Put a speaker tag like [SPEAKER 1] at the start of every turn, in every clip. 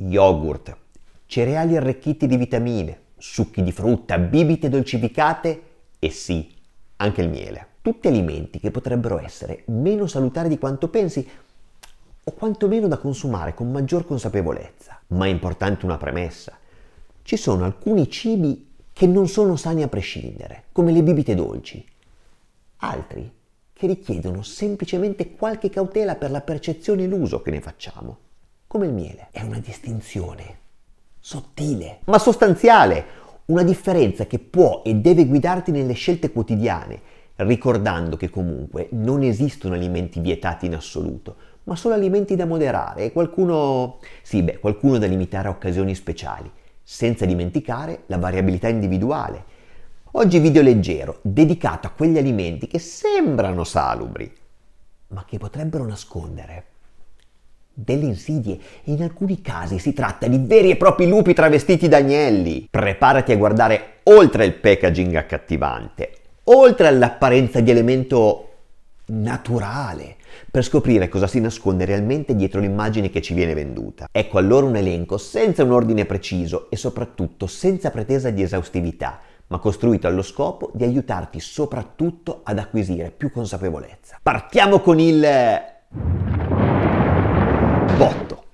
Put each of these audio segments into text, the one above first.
[SPEAKER 1] yogurt, cereali arricchiti di vitamine, succhi di frutta, bibite dolcificate e sì, anche il miele. Tutti alimenti che potrebbero essere meno salutari di quanto pensi o quantomeno da consumare con maggior consapevolezza. Ma è importante una premessa. Ci sono alcuni cibi che non sono sani a prescindere, come le bibite dolci, altri che richiedono semplicemente qualche cautela per la percezione e l'uso che ne facciamo come il miele. È una distinzione sottile, ma sostanziale, una differenza che può e deve guidarti nelle scelte quotidiane, ricordando che comunque non esistono alimenti vietati in assoluto, ma solo alimenti da moderare e qualcuno, sì, beh, qualcuno da limitare a occasioni speciali, senza dimenticare la variabilità individuale. Oggi video leggero, dedicato a quegli alimenti che sembrano salubri, ma che potrebbero nascondere delle insidie e in alcuni casi si tratta di veri e propri lupi travestiti da agnelli. Preparati a guardare oltre il packaging accattivante, oltre all'apparenza di elemento naturale per scoprire cosa si nasconde realmente dietro l'immagine che ci viene venduta. Ecco allora un elenco senza un ordine preciso e soprattutto senza pretesa di esaustività, ma costruito allo scopo di aiutarti soprattutto ad acquisire più consapevolezza. Partiamo con il botto.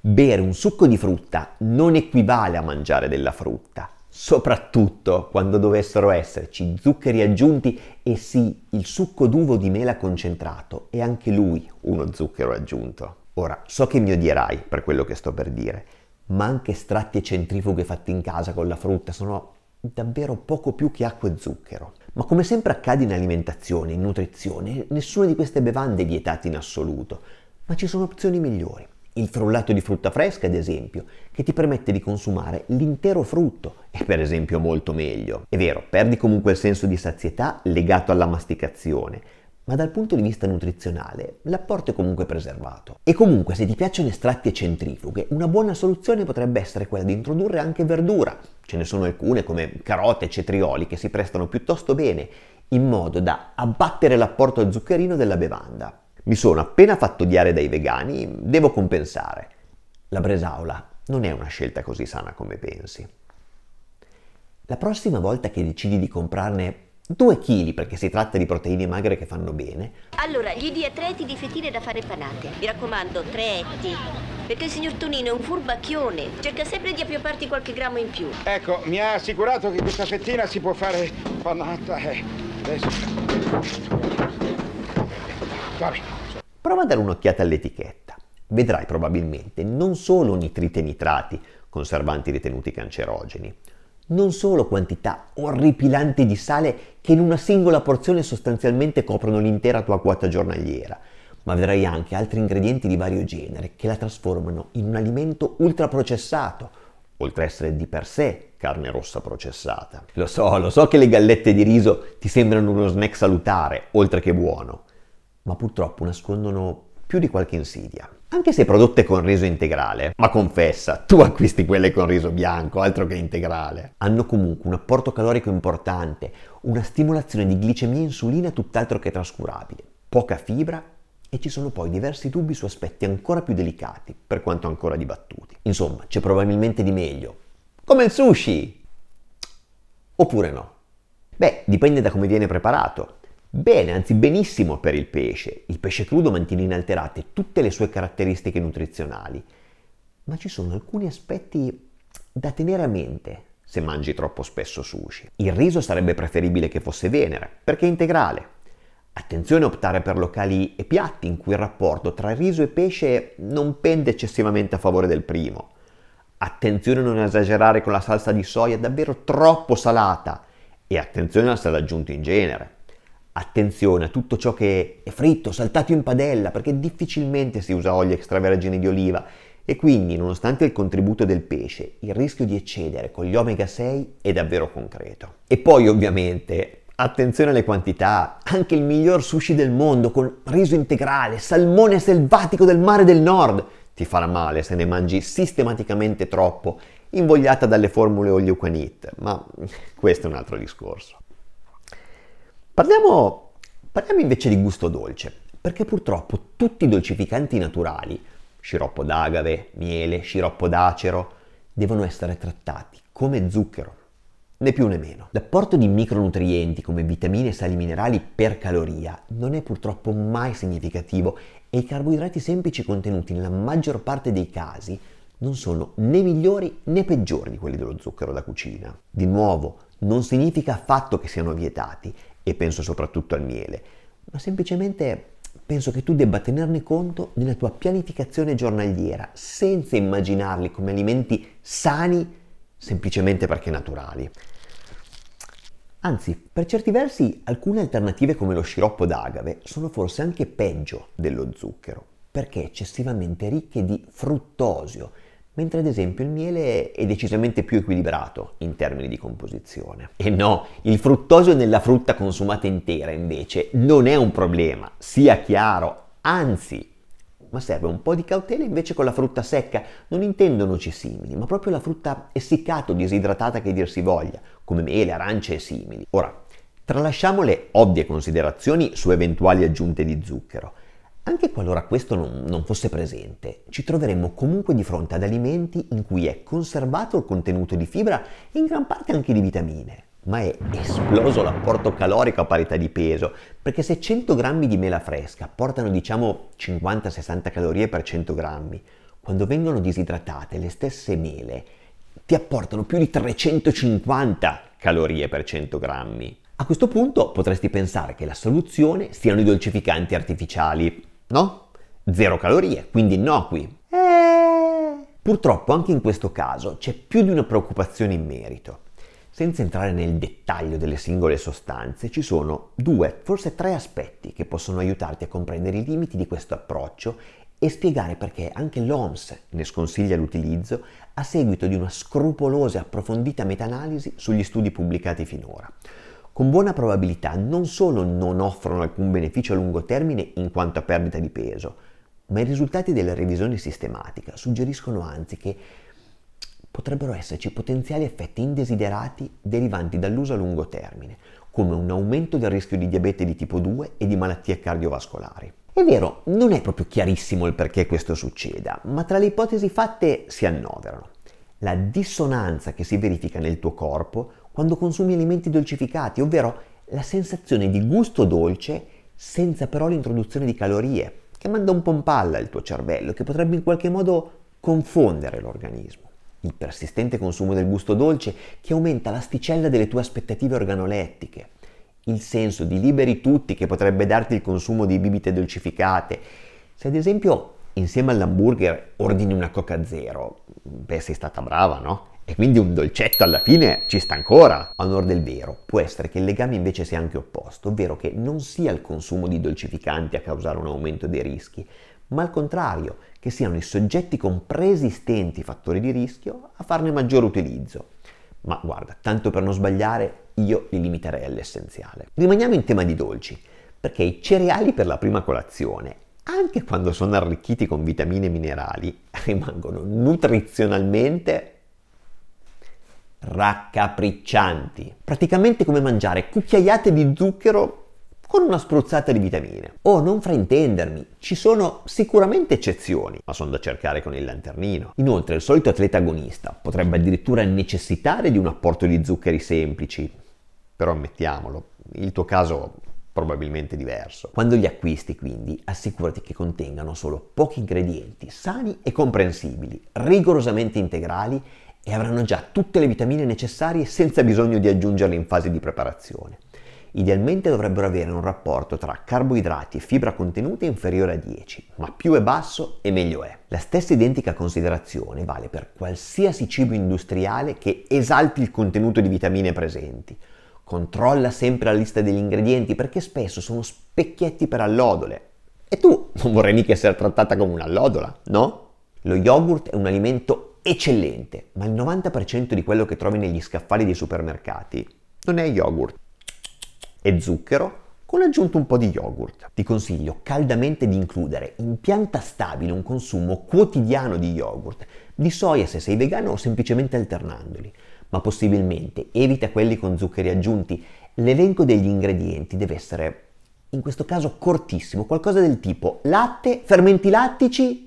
[SPEAKER 1] Bere un succo di frutta non equivale a mangiare della frutta, soprattutto quando dovessero esserci zuccheri aggiunti e sì, il succo d'uvo di mela concentrato è anche lui uno zucchero aggiunto. Ora, so che mi odierai per quello che sto per dire, ma anche estratti e centrifughe fatti in casa con la frutta sono davvero poco più che acqua e zucchero. Ma come sempre accade in alimentazione, in nutrizione, nessuna di queste bevande è vietata in assoluto, ma ci sono opzioni migliori il frullato di frutta fresca, ad esempio, che ti permette di consumare l'intero frutto, è per esempio molto meglio. È vero, perdi comunque il senso di sazietà legato alla masticazione, ma dal punto di vista nutrizionale l'apporto è comunque preservato. E comunque se ti piacciono estratti e centrifughe, una buona soluzione potrebbe essere quella di introdurre anche verdura. Ce ne sono alcune come carote e cetrioli che si prestano piuttosto bene, in modo da abbattere l'apporto zuccherino della bevanda. Mi sono appena fatto odiare dai vegani, devo compensare. La bresaola non è una scelta così sana come pensi. La prossima volta che decidi di comprarne 2 kg perché si tratta di proteine magre che fanno bene. Allora, gli dia 3 etti di fetine da fare panate. Mi raccomando, 3 etti. Perché il signor Tonino è un furbacchione. Cerca sempre di appiopparti qualche grammo in più. Ecco, mi ha assicurato che questa fettina si può fare panata. Eh, adesso. Prova a dare un'occhiata all'etichetta. Vedrai probabilmente non solo nitrite e nitrati, conservanti ritenuti cancerogeni, non solo quantità orripilanti di sale che in una singola porzione sostanzialmente coprono l'intera tua quota giornaliera, ma vedrai anche altri ingredienti di vario genere che la trasformano in un alimento ultraprocessato, oltre a essere di per sé carne rossa processata. Lo so, lo so che le gallette di riso ti sembrano uno snack salutare, oltre che buono, ma purtroppo nascondono più di qualche insidia. Anche se prodotte con riso integrale, ma confessa, tu acquisti quelle con riso bianco, altro che integrale, hanno comunque un apporto calorico importante, una stimolazione di glicemia e insulina tutt'altro che trascurabile, poca fibra e ci sono poi diversi dubbi su aspetti ancora più delicati, per quanto ancora dibattuti. Insomma, c'è probabilmente di meglio. Come il sushi! Oppure no? Beh, dipende da come viene preparato. Bene, anzi benissimo per il pesce. Il pesce crudo mantiene inalterate tutte le sue caratteristiche nutrizionali, ma ci sono alcuni aspetti da tenere a mente se mangi troppo spesso sushi. Il riso sarebbe preferibile che fosse venere, perché è integrale. Attenzione a optare per locali e piatti in cui il rapporto tra riso e pesce non pende eccessivamente a favore del primo. Attenzione a non esagerare con la salsa di soia davvero troppo salata e attenzione al sale aggiunto in genere attenzione a tutto ciò che è fritto, saltato in padella, perché difficilmente si usa olio extravergine di oliva e quindi, nonostante il contributo del pesce, il rischio di eccedere con gli omega 6 è davvero concreto. E poi, ovviamente, attenzione alle quantità, anche il miglior sushi del mondo con riso integrale, salmone selvatico del mare del nord, ti farà male se ne mangi sistematicamente troppo, invogliata dalle formule all you ma questo è un altro discorso. Parliamo, parliamo invece di gusto dolce, perché purtroppo tutti i dolcificanti naturali, sciroppo d'agave, miele, sciroppo d'acero, devono essere trattati come zucchero, né più né meno. L'apporto di micronutrienti come vitamine e sali minerali per caloria non è purtroppo mai significativo e i carboidrati semplici contenuti nella maggior parte dei casi non sono né migliori né peggiori di quelli dello zucchero da cucina. Di nuovo, non significa affatto che siano vietati e penso soprattutto al miele, ma semplicemente penso che tu debba tenerne conto nella tua pianificazione giornaliera, senza immaginarli come alimenti sani semplicemente perché naturali. Anzi, per certi versi alcune alternative come lo sciroppo d'agave sono forse anche peggio dello zucchero, perché eccessivamente ricche di fruttosio, mentre ad esempio il miele è decisamente più equilibrato in termini di composizione. E no, il fruttosio nella frutta consumata intera invece non è un problema, sia chiaro, anzi, ma serve un po' di cautela invece con la frutta secca, non intendo noci simili, ma proprio la frutta essiccata o disidratata che dir si voglia, come mele, arance e simili. Ora, tralasciamo le ovvie considerazioni su eventuali aggiunte di zucchero, anche qualora questo non, non fosse presente, ci troveremmo comunque di fronte ad alimenti in cui è conservato il contenuto di fibra e in gran parte anche di vitamine, ma è esploso l'apporto calorico a parità di peso, perché se 100 grammi di mela fresca portano diciamo 50-60 calorie per 100 grammi, quando vengono disidratate le stesse mele ti apportano più di 350 calorie per 100 grammi. A questo punto potresti pensare che la soluzione siano i dolcificanti artificiali, no? Zero calorie, quindi no qui. Eh, purtroppo anche in questo caso c'è più di una preoccupazione in merito. Senza entrare nel dettaglio delle singole sostanze, ci sono due, forse tre aspetti che possono aiutarti a comprendere i limiti di questo approccio e spiegare perché anche l'OMS ne sconsiglia l'utilizzo a seguito di una scrupolosa e approfondita meta-analisi sugli studi pubblicati finora con buona probabilità non solo non offrono alcun beneficio a lungo termine in quanto a perdita di peso, ma i risultati della revisione sistematica suggeriscono anzi che potrebbero esserci potenziali effetti indesiderati derivanti dall'uso a lungo termine, come un aumento del rischio di diabete di tipo 2 e di malattie cardiovascolari. È vero, non è proprio chiarissimo il perché questo succeda, ma tra le ipotesi fatte si annoverano la dissonanza che si verifica nel tuo corpo quando consumi alimenti dolcificati, ovvero la sensazione di gusto dolce senza però l'introduzione di calorie, che manda un po' in palla il tuo cervello, che potrebbe in qualche modo confondere l'organismo. Il persistente consumo del gusto dolce che aumenta l'asticella delle tue aspettative organolettiche, il senso di liberi tutti che potrebbe darti il consumo di bibite dolcificate. Se ad esempio insieme all'hamburger ordini una coca zero, beh sei stata brava, no? E quindi un dolcetto alla fine ci sta ancora. A onore del vero, può essere che il legame invece sia anche opposto, ovvero che non sia il consumo di dolcificanti a causare un aumento dei rischi, ma al contrario, che siano i soggetti con preesistenti fattori di rischio a farne maggiore utilizzo. Ma guarda, tanto per non sbagliare, io li limiterei all'essenziale. Rimaniamo in tema di dolci, perché i cereali per la prima colazione anche quando sono arricchiti con vitamine e minerali, rimangono nutrizionalmente raccapriccianti. Praticamente come mangiare cucchiaiate di zucchero con una spruzzata di vitamine. Oh, non fraintendermi, ci sono sicuramente eccezioni, ma sono da cercare con il lanternino. Inoltre, il solito atleta agonista potrebbe addirittura necessitare di un apporto di zuccheri semplici, però ammettiamolo, il tuo caso probabilmente diverso. Quando li acquisti quindi assicurati che contengano solo pochi ingredienti sani e comprensibili, rigorosamente integrali e avranno già tutte le vitamine necessarie senza bisogno di aggiungerle in fase di preparazione. Idealmente dovrebbero avere un rapporto tra carboidrati e fibra contenute inferiore a 10, ma più è basso e meglio è. La stessa identica considerazione vale per qualsiasi cibo industriale che esalti il contenuto di vitamine presenti. Controlla sempre la lista degli ingredienti perché spesso sono specchietti per allodole. E tu non vorrai mica essere trattata come un'allodola, no? Lo yogurt è un alimento eccellente, ma il 90% di quello che trovi negli scaffali dei supermercati non è yogurt. È zucchero con aggiunto un po' di yogurt. Ti consiglio caldamente di includere in pianta stabile un consumo quotidiano di yogurt, di soia se sei vegano o semplicemente alternandoli, ma possibilmente evita quelli con zuccheri aggiunti. L'elenco degli ingredienti deve essere in questo caso cortissimo, qualcosa del tipo latte, fermenti lattici,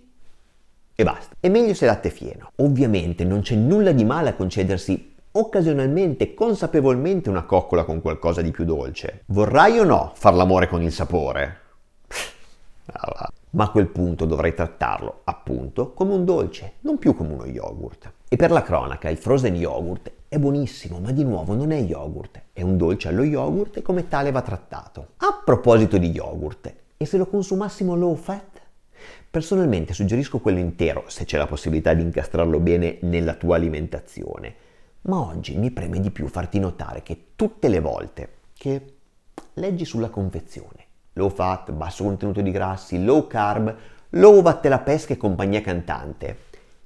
[SPEAKER 1] e basta. E meglio se latte fieno. Ovviamente non c'è nulla di male a concedersi occasionalmente, consapevolmente una coccola con qualcosa di più dolce. Vorrai o no far l'amore con il sapore? Ah, ma a quel punto dovrai trattarlo, appunto, come un dolce, non più come uno yogurt. E per la cronaca, il frozen yogurt è buonissimo, ma di nuovo non è yogurt, è un dolce allo yogurt e come tale va trattato. A proposito di yogurt, e se lo consumassimo low fat? Personalmente suggerisco quello intero, se c'è la possibilità di incastrarlo bene nella tua alimentazione, ma oggi mi preme di più farti notare che tutte le volte che leggi sulla confezione low fat, basso contenuto di grassi, low carb, low vatte la pesca e compagnia cantante,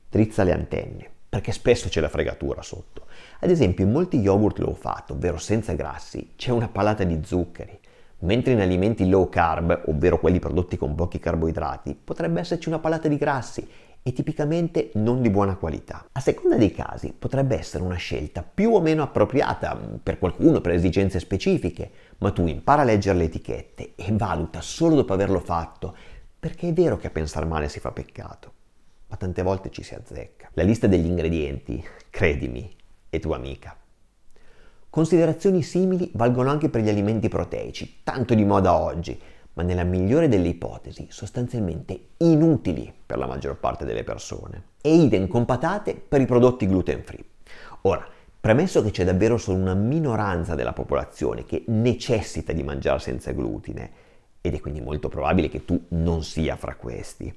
[SPEAKER 1] trizza le antenne, perché spesso c'è la fregatura sotto. Ad esempio, in molti yogurt low fat, ovvero senza grassi, c'è una palata di zuccheri Mentre in alimenti low carb, ovvero quelli prodotti con pochi carboidrati, potrebbe esserci una palata di grassi e tipicamente non di buona qualità. A seconda dei casi potrebbe essere una scelta più o meno appropriata mm, per qualcuno per esigenze specifiche, ma tu impara a leggere le etichette e valuta solo dopo averlo fatto, perché è vero che a pensare male si fa peccato, ma tante volte ci si azzecca. La lista degli ingredienti, credimi, è tua amica. Considerazioni simili valgono anche per gli alimenti proteici, tanto di moda oggi, ma nella migliore delle ipotesi sostanzialmente inutili per la maggior parte delle persone. E idem con patate per i prodotti gluten free. Ora, Premesso che c'è davvero solo una minoranza della popolazione che necessita di mangiare senza glutine, ed è quindi molto probabile che tu non sia fra questi,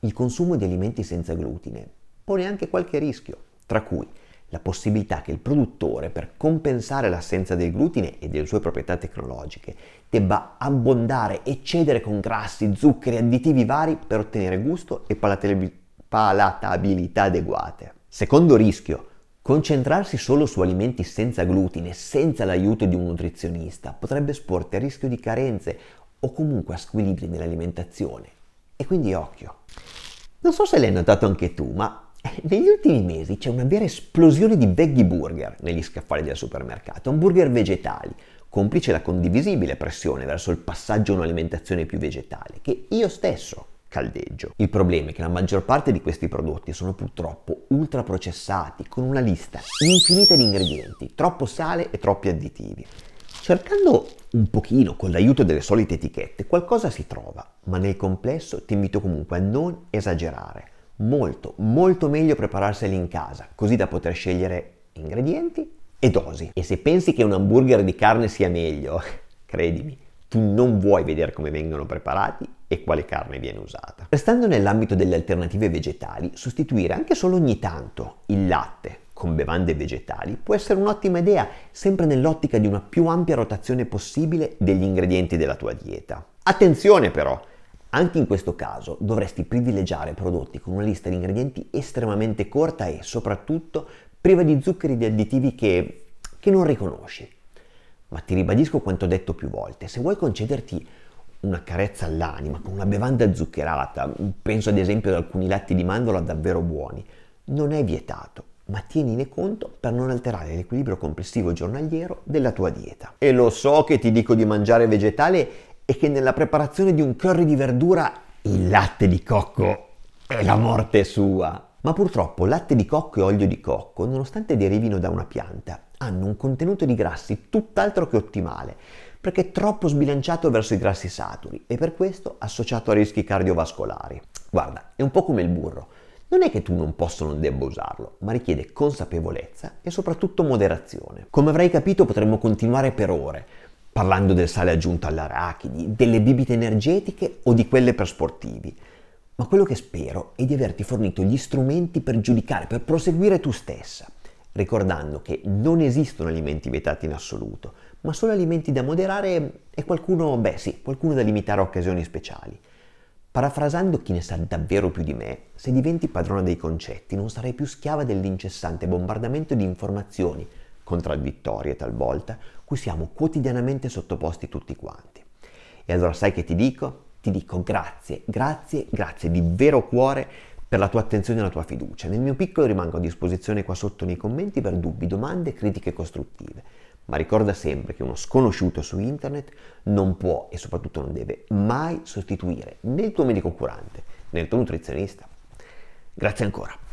[SPEAKER 1] il consumo di alimenti senza glutine pone anche qualche rischio, tra cui la possibilità che il produttore, per compensare l'assenza del glutine e delle sue proprietà tecnologiche, debba abbondare, eccedere con grassi, zuccheri, additivi vari per ottenere gusto e palatabilità adeguate. Secondo rischio, concentrarsi solo su alimenti senza glutine, senza l'aiuto di un nutrizionista, potrebbe esporti a rischio di carenze o comunque a squilibri nell'alimentazione. E quindi occhio. Non so se l'hai notato anche tu, ma negli ultimi mesi c'è una vera esplosione di veggie burger negli scaffali del supermercato, hamburger vegetali, complice la condivisibile pressione verso il passaggio a un'alimentazione più vegetale, che io stesso caldeggio. Il problema è che la maggior parte di questi prodotti sono purtroppo ultraprocessati, con una lista infinita di ingredienti, troppo sale e troppi additivi. Cercando un pochino con l'aiuto delle solite etichette, qualcosa si trova, ma nel complesso ti invito comunque a non esagerare molto, molto meglio prepararseli in casa, così da poter scegliere ingredienti e dosi. E se pensi che un hamburger di carne sia meglio, credimi, tu non vuoi vedere come vengono preparati e quale carne viene usata. Restando nell'ambito delle alternative vegetali, sostituire anche solo ogni tanto il latte con bevande vegetali può essere un'ottima idea, sempre nell'ottica di una più ampia rotazione possibile degli ingredienti della tua dieta. Attenzione però, anche in questo caso dovresti privilegiare prodotti con una lista di ingredienti estremamente corta e soprattutto priva di zuccheri e di additivi che, che non riconosci. Ma ti ribadisco quanto detto più volte, se vuoi concederti una carezza all'anima con una bevanda zuccherata, penso ad esempio ad alcuni latti di mandorla davvero buoni, non è vietato, ma tienine conto per non alterare l'equilibrio complessivo giornaliero della tua dieta. E lo so che ti dico di mangiare vegetale è che nella preparazione di un curry di verdura il latte di cocco è la morte sua. Ma purtroppo latte di cocco e olio di cocco, nonostante derivino da una pianta, hanno un contenuto di grassi tutt'altro che ottimale, perché è troppo sbilanciato verso i grassi saturi e per questo associato a rischi cardiovascolari. Guarda, è un po' come il burro. Non è che tu non possa o non debba usarlo, ma richiede consapevolezza e soprattutto moderazione. Come avrai capito potremmo continuare per ore, parlando del sale aggiunto all'arachidi, delle bibite energetiche o di quelle per sportivi. Ma quello che spero è di averti fornito gli strumenti per giudicare, per proseguire tu stessa, ricordando che non esistono alimenti vietati in assoluto, ma solo alimenti da moderare e qualcuno, beh sì, qualcuno da limitare a occasioni speciali. Parafrasando chi ne sa davvero più di me, se diventi padrona dei concetti non sarai più schiava dell'incessante bombardamento di informazioni, contraddittorie talvolta, cui siamo quotidianamente sottoposti tutti quanti. E allora sai che ti dico? Ti dico grazie, grazie, grazie di vero cuore per la tua attenzione e la tua fiducia. Nel mio piccolo rimango a disposizione qua sotto nei commenti per dubbi, domande, critiche costruttive. Ma ricorda sempre che uno sconosciuto su internet non può e soprattutto non deve mai sostituire né il tuo medico curante né il tuo nutrizionista. Grazie ancora.